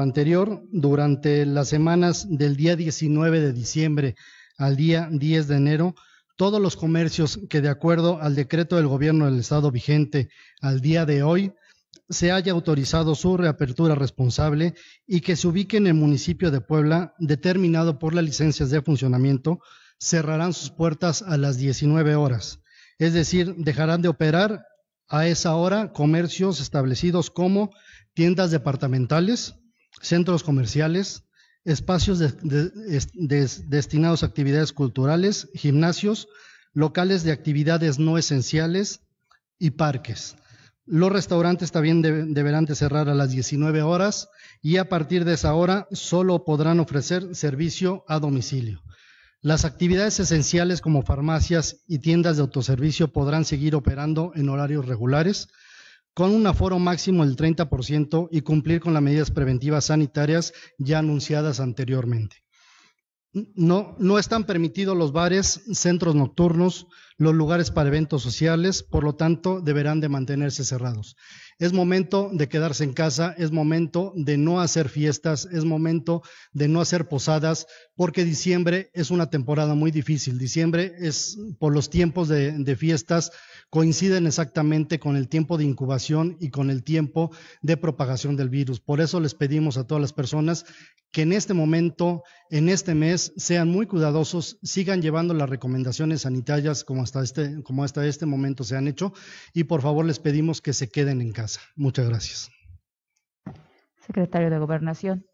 anterior durante las semanas del día 19 de diciembre al día 10 de enero, todos los comercios que de acuerdo al decreto del gobierno del estado vigente al día de hoy se haya autorizado su reapertura responsable y que se ubique en el municipio de Puebla determinado por las licencias de funcionamiento, cerrarán sus puertas a las 19 horas. Es decir, dejarán de operar a esa hora comercios establecidos como tiendas departamentales, centros comerciales, espacios destinados a actividades culturales, gimnasios, locales de actividades no esenciales y parques. Los restaurantes también deberán cerrar a las 19 horas y a partir de esa hora solo podrán ofrecer servicio a domicilio. Las actividades esenciales como farmacias y tiendas de autoservicio podrán seguir operando en horarios regulares con un aforo máximo del 30% y cumplir con las medidas preventivas sanitarias ya anunciadas anteriormente. No, están permitidos los bares, centros nocturnos, los lugares para eventos sociales, por lo tanto deberán de mantenerse cerrados. Es momento de quedarse en casa, es momento de no hacer fiestas, es momento de no hacer posadas, porque diciembre es una temporada muy difícil. Diciembre es por los tiempos de fiestas, coinciden exactamente con el tiempo de incubación y con el tiempo de propagación del virus. Por eso les pedimos a todas las personas que en este momento, en este mes, sean muy cuidadosos, sigan llevando las recomendaciones sanitarias como hasta este, como este momento se han hecho y por favor les pedimos que se queden en casa. Muchas gracias. Secretario de Gobernación.